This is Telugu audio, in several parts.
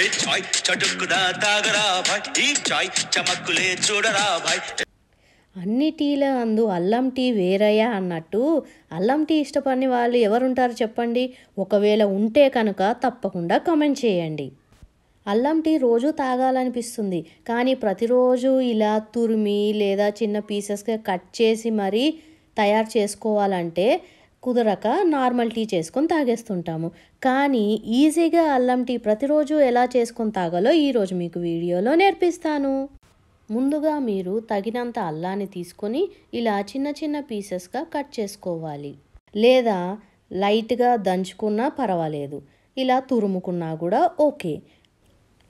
ఏ చాయ్ తాగరా భాయ్ ఈ చాయ్ చమక్కులే చూడరా భాయ్ అన్ని టీల అందు అల్లం టీ వేరయ్యా అన్నట్టు అల్లం టీ ఇష్టపడిన వాళ్ళు ఎవరుంటారు చెప్పండి ఒకవేళ ఉంటే కనుక తప్పకుండా కమెంట్ చేయండి అల్లం టీ రోజు తాగాలనిపిస్తుంది కానీ ప్రతిరోజు ఇలా తురిమి లేదా చిన్న పీసెస్గా కట్ చేసి మరీ తయారు చేసుకోవాలంటే కుదరక నార్మల్ టీ చేసుకొని తాగేస్తుంటాము కానీ ఈజీగా అల్లం టీ ప్రతిరోజు ఎలా చేసుకొని తాగాలో ఈరోజు మీకు వీడియోలో నేర్పిస్తాను ముందుగా మీరు తగినంత అల్లాన్ని తీసుకొని ఇలా చిన్న చిన్న పీసెస్గా కట్ చేసుకోవాలి లేదా లైట్గా దంచుకున్నా పర్వాలేదు ఇలా తురుముకున్నా కూడా ఓకే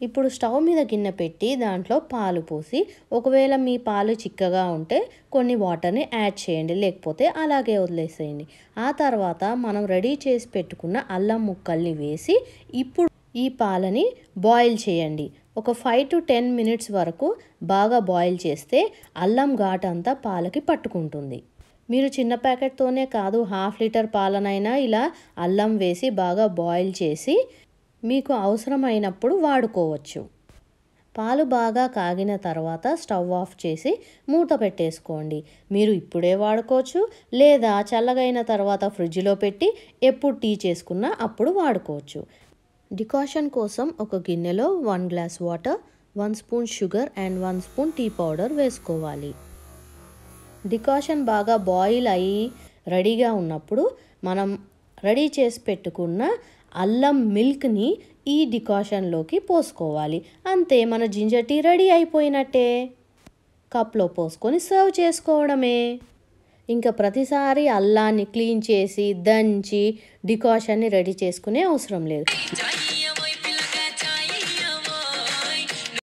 ఇప్పుడు స్టవ్ మీద గిన్నె పెట్టి దాంట్లో పాలు పోసి ఒకవేళ మీ పాలు చిక్కగా ఉంటే కొన్ని వాటర్ని యాడ్ చేయండి లేకపోతే అలాగే వదిలేసేయండి ఆ తర్వాత మనం రెడీ చేసి పెట్టుకున్న అల్లం ముక్కల్ని వేసి ఇప్పుడు ఈ పాలని బాయిల్ చేయండి ఒక ఫైవ్ టు టెన్ మినిట్స్ వరకు బాగా బాయిల్ చేస్తే అల్లం ఘాట్ అంతా పాలకి పట్టుకుంటుంది మీరు చిన్న ప్యాకెట్తోనే కాదు హాఫ్ లీటర్ పాలనైనా ఇలా అల్లం వేసి బాగా బాయిల్ చేసి మీకు అవసరమైనప్పుడు వాడుకోవచ్చు పాలు బాగా కాగిన తర్వాత స్టవ్ ఆఫ్ చేసి మూత పెట్టేసుకోండి మీరు ఇప్పుడే వాడుకోవచ్చు లేదా చల్లగైన తర్వాత ఫ్రిడ్జ్లో పెట్టి ఎప్పుడు టీ చేసుకున్నా అప్పుడు వాడుకోవచ్చు డికాషన్ కోసం ఒక గిన్నెలో one glass water one spoon sugar and one spoon tea powder వేసుకోవాలి డికాషన్ బాగా బాయిల్ అయ్యి రెడీగా ఉన్నప్పుడు మనం రెడీ చేసి పెట్టుకున్న అల్లం మిల్క్ని ఈ డికాషన్లోకి పోసుకోవాలి అంతే మన జింజర్ టీ రెడీ అయిపోయినట్టే కప్లో పోసుకొని సర్వ్ చేసుకోవడమే ఇంకా ప్రతిసారి అల్లాన్ని క్లీన్ చేసి దంచి డికాషన్ని రెడీ చేసుకునే అవసరం లేదు